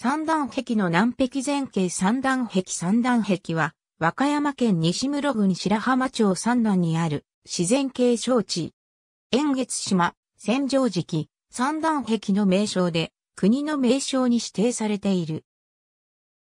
三段壁の南壁前景三段壁三段壁は、和歌山県西室郡白浜町三段にある自然景勝地。円月島、千畳敷、三段壁の名称で、国の名称に指定されている。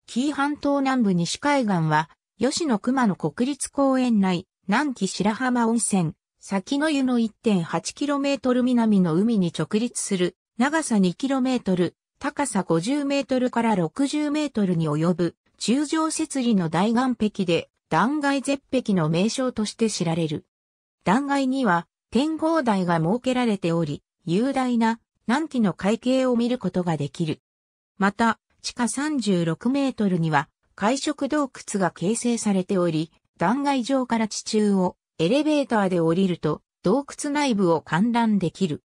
紀伊半島南部西海岸は、吉野熊野国立公園内、南紀白浜温泉、先の湯の 1.8km 南の海に直立する、長さ 2km、高さ50メートルから60メートルに及ぶ中上設理の大岩壁で断崖絶壁の名称として知られる。断崖には天候台が設けられており、雄大な南紀の海景を見ることができる。また、地下36メートルには海食洞窟が形成されており、断崖上から地中をエレベーターで降りると洞窟内部を観覧できる。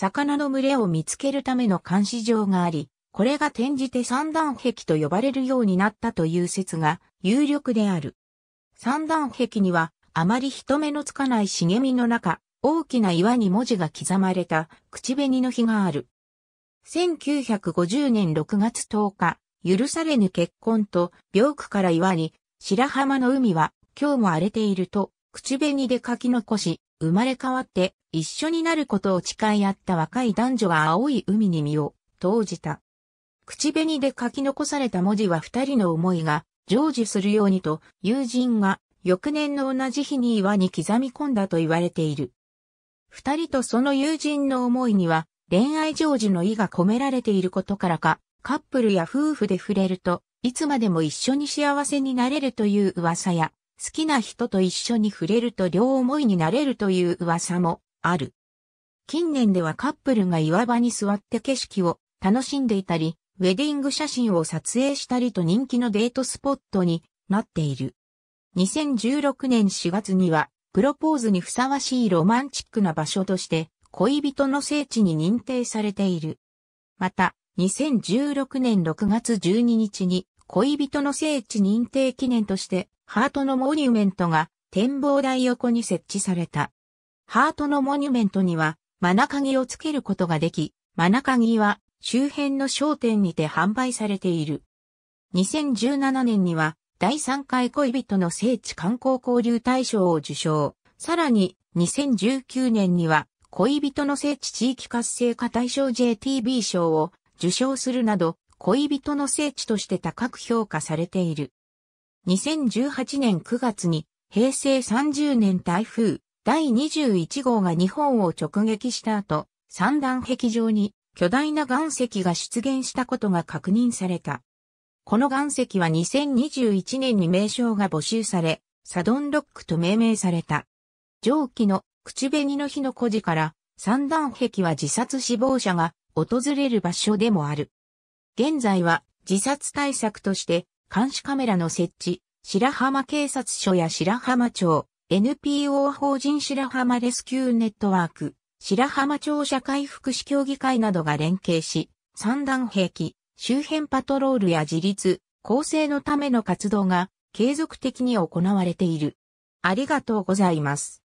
魚の群れを見つけるための監視場があり、これが転じて三段壁と呼ばれるようになったという説が有力である。三段壁にはあまり人目のつかない茂みの中、大きな岩に文字が刻まれた口紅の日がある。1950年6月10日、許されぬ結婚と病区から岩に白浜の海は今日も荒れていると口紅で書き残し、生まれ変わって一緒になることを誓い合った若い男女は青い海に身を投じた。口紅で書き残された文字は二人の思いが成就するようにと友人が翌年の同じ日に岩に刻み込んだと言われている。二人とその友人の思いには恋愛成就の意が込められていることからか、カップルや夫婦で触れると、いつまでも一緒に幸せになれるという噂や、好きな人と一緒に触れると両思いになれるという噂もある。近年ではカップルが岩場に座って景色を楽しんでいたり、ウェディング写真を撮影したりと人気のデートスポットになっている。2016年4月には、プロポーズにふさわしいロマンチックな場所として、恋人の聖地に認定されている。また、2016年6月12日に、恋人の聖地認定記念として、ハートのモニュメントが展望台横に設置された。ハートのモニュメントには、マナカギをつけることができ、マナカギは周辺の商店にて販売されている。2017年には、第3回恋人の聖地観光交流大賞を受賞。さらに、2019年には、恋人の聖地地域活性化大賞 JTB 賞を受賞するなど、恋人の聖地として高く評価されている。2018年9月に、平成30年台風第21号が日本を直撃した後、三段壁上に巨大な岩石が出現したことが確認された。この岩石は2021年に名称が募集され、サドンロックと命名された。上記の口紅の日の故事から三段壁は自殺死亡者が訪れる場所でもある。現在は自殺対策として監視カメラの設置、白浜警察署や白浜町、NPO 法人白浜レスキューネットワーク、白浜町社会福祉協議会などが連携し、三段兵器、周辺パトロールや自立、構成のための活動が継続的に行われている。ありがとうございます。